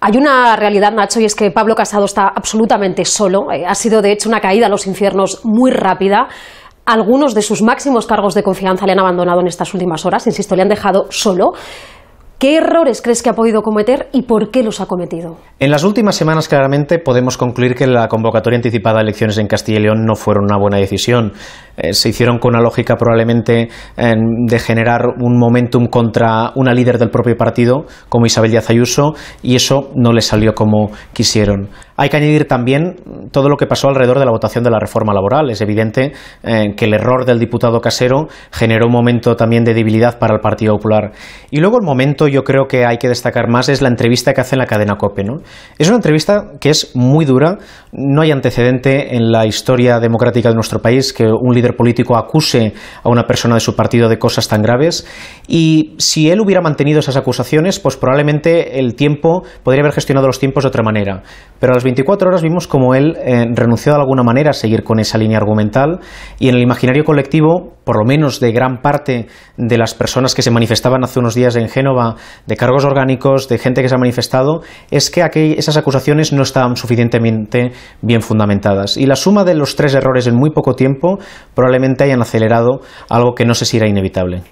Hay una realidad, Nacho, y es que Pablo Casado está absolutamente solo. Eh, ha sido, de hecho, una caída a los infiernos muy rápida. Algunos de sus máximos cargos de confianza le han abandonado en estas últimas horas, insisto, le han dejado solo. ¿Qué errores crees que ha podido cometer y por qué los ha cometido? En las últimas semanas, claramente, podemos concluir que la convocatoria anticipada de elecciones en Castilla y León no fueron una buena decisión. Eh, se hicieron con una lógica probablemente de generar un momentum contra una líder del propio partido, como Isabel Díaz Ayuso, y eso no le salió como quisieron. Hay que añadir también todo lo que pasó alrededor de la votación de la reforma laboral. Es evidente eh, que el error del diputado Casero generó un momento también de debilidad para el Partido Popular. Y luego el momento, yo creo que hay que destacar más, es la entrevista que hace en la cadena COPE. Es una entrevista que es muy dura, no hay antecedente en la historia democrática de nuestro país que un líder político acuse a una persona de su partido de cosas tan graves y si él hubiera mantenido esas acusaciones, pues probablemente el tiempo podría haber gestionado los tiempos de otra manera. Pero a las 24 horas vimos como él eh, renunció de alguna manera a seguir con esa línea argumental y en el imaginario colectivo por lo menos de gran parte de las personas que se manifestaban hace unos días en Génova, de cargos orgánicos, de gente que se ha manifestado, es que esas acusaciones no estaban suficientemente bien fundamentadas. Y la suma de los tres errores en muy poco tiempo probablemente hayan acelerado algo que no sé si era inevitable.